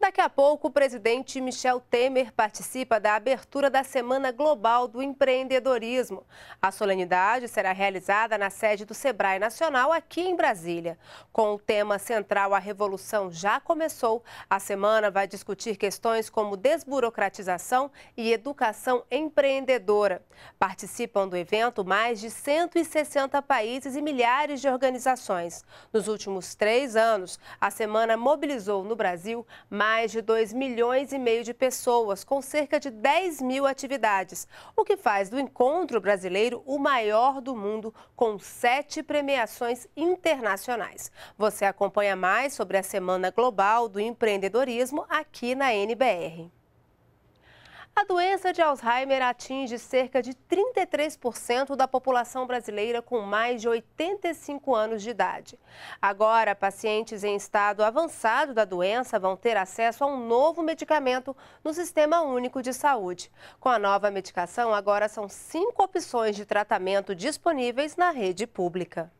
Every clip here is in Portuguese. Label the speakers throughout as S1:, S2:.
S1: Daqui a pouco, o presidente Michel Temer participa da abertura da Semana Global do Empreendedorismo. A solenidade será realizada na sede do Sebrae Nacional, aqui em Brasília. Com o tema central A Revolução Já Começou, a semana vai discutir questões como desburocratização e educação empreendedora. Participam do evento mais de 160 países e milhares de organizações. Nos últimos três anos, a semana mobilizou no Brasil mais mais de 2 milhões e meio de pessoas, com cerca de 10 mil atividades, o que faz do encontro brasileiro o maior do mundo, com sete premiações internacionais. Você acompanha mais sobre a Semana Global do Empreendedorismo aqui na NBR. A doença de Alzheimer atinge cerca de 33% da população brasileira com mais de 85 anos de idade. Agora, pacientes em estado avançado da doença vão ter acesso a um novo medicamento no Sistema Único de Saúde. Com a nova medicação, agora são cinco opções de tratamento disponíveis na rede pública.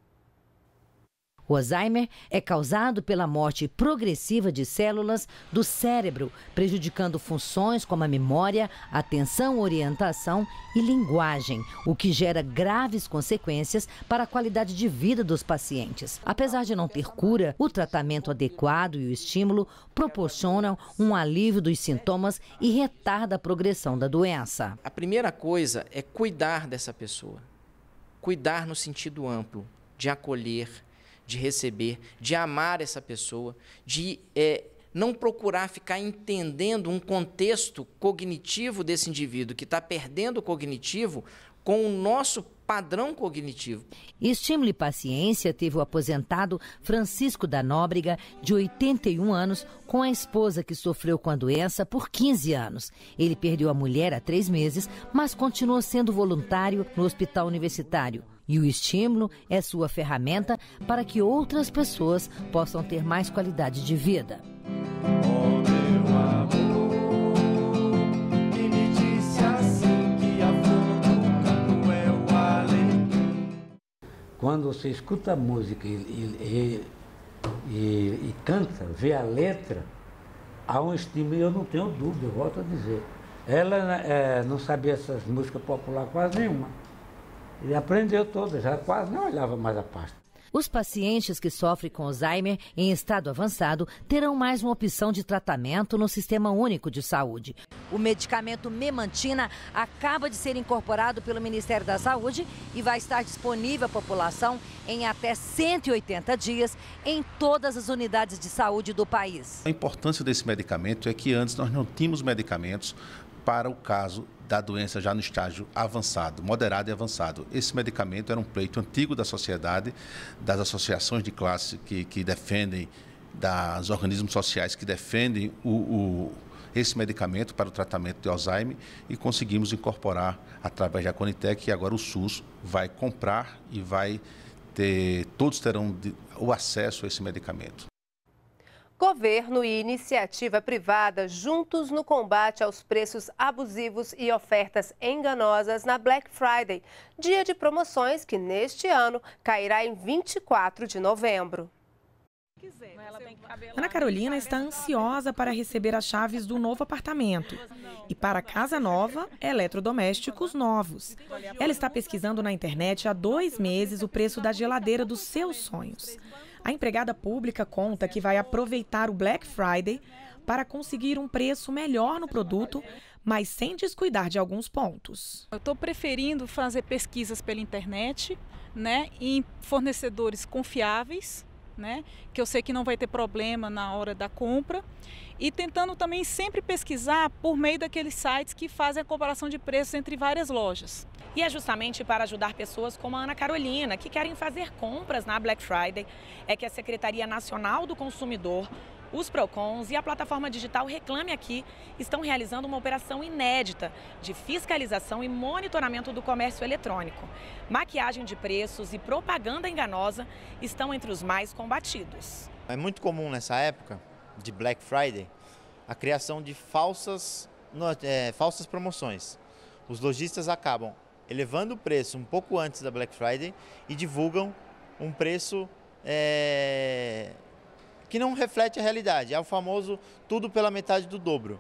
S2: O Alzheimer é causado pela morte progressiva de células do cérebro, prejudicando funções como a memória, atenção, orientação e linguagem, o que gera graves consequências para a qualidade de vida dos pacientes. Apesar de não ter cura, o tratamento adequado e o estímulo proporcionam um alívio dos sintomas e retarda a progressão da doença. A primeira coisa é cuidar dessa pessoa. Cuidar no sentido amplo, de acolher, de receber, de amar essa pessoa, de é, não procurar ficar entendendo um contexto cognitivo desse indivíduo que está perdendo o cognitivo com o nosso padrão cognitivo. Estímulo e paciência teve o aposentado Francisco da Nóbrega, de 81 anos, com a esposa que sofreu com a doença por 15 anos. Ele perdeu a mulher há três meses, mas continuou sendo voluntário no hospital universitário. E o estímulo é sua ferramenta para que outras pessoas possam ter mais qualidade de vida.
S3: Quando você escuta a música e, e, e, e canta, vê a letra, há um estímulo, eu não tenho dúvida, eu volto a dizer. Ela é, não sabia essas músicas populares quase nenhuma. Ele aprendeu tudo, já quase não olhava mais a pasta.
S2: Os pacientes que sofrem com Alzheimer em estado avançado terão mais uma opção de tratamento no Sistema Único de Saúde. O medicamento memantina acaba de ser incorporado pelo Ministério da Saúde e vai estar disponível à população em até 180 dias em todas as unidades de saúde do país.
S3: A importância desse medicamento é que antes nós não tínhamos medicamentos para o caso da doença já no estágio avançado, moderado e avançado. Esse medicamento era um pleito antigo da sociedade, das associações de classe que, que defendem, dos organismos sociais que defendem o, o, esse medicamento para o tratamento de Alzheimer e conseguimos incorporar através da Conitec e agora o SUS vai comprar e vai ter, todos terão de, o acesso a esse medicamento.
S1: Governo e iniciativa privada juntos no combate aos preços abusivos e ofertas enganosas na Black Friday, dia de promoções que neste ano cairá em 24 de novembro. Ana
S4: Carolina está ansiosa para receber as chaves do novo apartamento e para casa nova, eletrodomésticos novos. Ela está pesquisando na internet há dois meses o preço da geladeira dos seus sonhos. A empregada pública conta que vai aproveitar o Black Friday para conseguir um preço melhor no produto, mas sem descuidar de alguns pontos. Eu estou preferindo fazer pesquisas pela internet, né, em fornecedores confiáveis né? Que eu sei que não vai ter problema na hora da compra. E tentando também sempre pesquisar por meio daqueles sites que fazem a comparação de preços entre várias lojas. E é justamente para ajudar pessoas como a Ana Carolina, que querem fazer compras na Black Friday, é que a Secretaria Nacional do Consumidor os PROCONs e a plataforma digital Reclame Aqui estão realizando uma operação inédita de fiscalização e monitoramento do comércio eletrônico. Maquiagem de preços e propaganda enganosa estão entre os mais combatidos.
S3: É muito comum nessa época de Black Friday a criação de falsas, é, falsas promoções. Os lojistas acabam elevando o preço um pouco antes da Black Friday e divulgam um preço é, que não reflete a realidade. É o famoso tudo pela metade do dobro.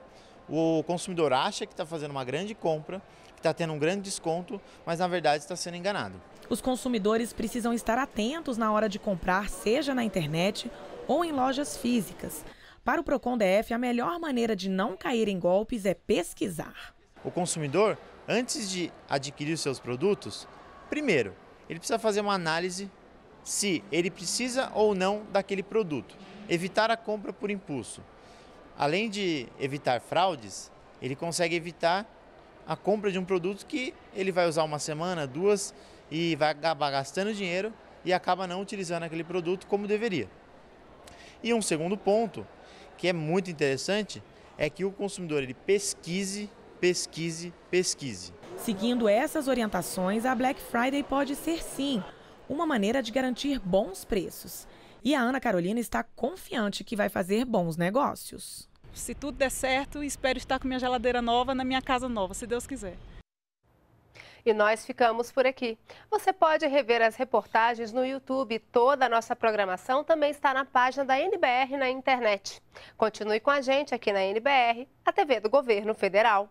S3: O consumidor acha que está fazendo uma grande compra, que está tendo um grande desconto, mas na verdade está sendo enganado.
S4: Os consumidores precisam estar atentos na hora de comprar, seja na internet ou em lojas físicas. Para o Procon DF, a melhor maneira de não cair em
S3: golpes é pesquisar. O consumidor, antes de adquirir seus produtos, primeiro, ele precisa fazer uma análise se ele precisa ou não daquele produto. Evitar a compra por impulso. Além de evitar fraudes, ele consegue evitar a compra de um produto que ele vai usar uma semana, duas e vai acabar gastando dinheiro e acaba não utilizando aquele produto como deveria. E um segundo ponto, que é muito interessante, é que o consumidor ele pesquise, pesquise, pesquise. Seguindo essas orientações, a
S4: Black Friday pode ser sim uma maneira de garantir bons preços. E a Ana Carolina está confiante que vai fazer bons negócios. Se tudo der certo, espero estar com minha geladeira nova na minha casa nova, se Deus quiser.
S1: E nós ficamos por aqui. Você pode rever as reportagens no YouTube. Toda a nossa programação também está na página da NBR na internet. Continue com a gente aqui na NBR, a TV do Governo Federal.